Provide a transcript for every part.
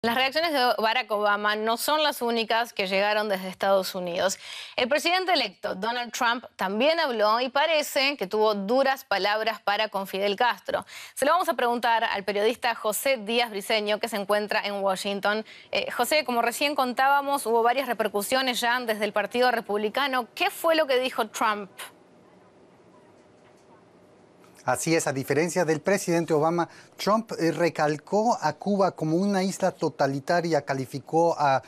Las reacciones de Barack Obama no son las únicas que llegaron desde Estados Unidos. El presidente electo Donald Trump también habló y parece que tuvo duras palabras para con Fidel Castro. Se lo vamos a preguntar al periodista José Díaz Briseño, que se encuentra en Washington. Eh, José, como recién contábamos, hubo varias repercusiones ya desde el Partido Republicano. ¿Qué fue lo que dijo Trump? Así es, a diferencia del presidente Obama, Trump eh, recalcó a Cuba como una isla totalitaria, calificó a,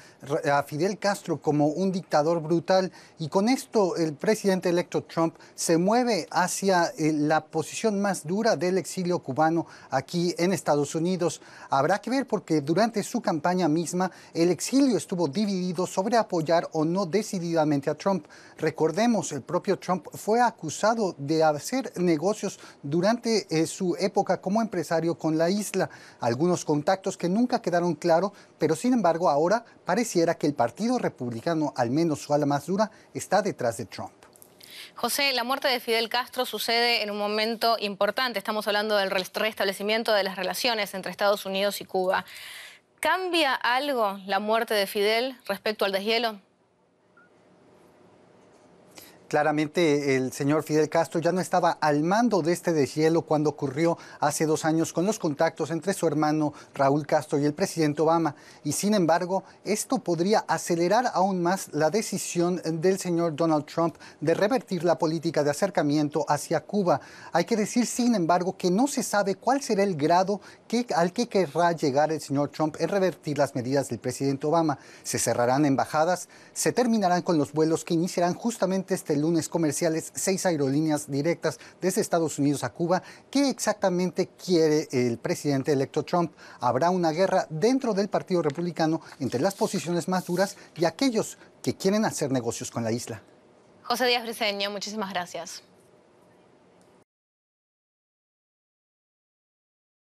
Fidel Castro como un dictador brutal y con esto el presidente electo Trump se mueve hacia eh, la posición más dura del exilio cubano aquí en Estados Unidos. Habrá que ver porque durante su campaña misma el exilio estuvo dividido sobre apoyar o no decididamente a Trump. Recordemos, el propio Trump fue acusado de hacer negocios durante eh, su época como empresario con la isla, algunos contactos que nunca quedaron claros, pero sin embargo ahora pareciera que el Partido Republicano, al menos su ala más dura, está detrás de Trump. José, la muerte de Fidel Castro sucede en un momento importante. Estamos hablando del restablecimiento de las relaciones entre Estados Unidos y Cuba. ¿Cambia algo la muerte de Fidel respecto al deshielo? Claramente el señor Fidel Castro ya no estaba al mando de este deshielo cuando ocurrió hace dos años con los contactos entre su hermano Raúl Castro y el presidente Obama. Y sin embargo, esto podría acelerar aún más la decisión del señor Donald Trump de revertir la política de acercamiento hacia Cuba. Hay que decir, sin embargo, que no se sabe cuál será el grado al que querrá llegar el señor Trump en revertir las medidas del presidente Obama. Se cerrarán embajadas, se terminarán con los vuelos que iniciarán justamente este lunes comerciales seis aerolíneas directas desde Estados Unidos a Cuba. ¿Qué exactamente quiere el presidente electo Trump? Habrá una guerra dentro del Partido Republicano entre las posiciones más duras y aquellos que quieren hacer negocios con la isla. José Díaz Briceño, muchísimas gracias.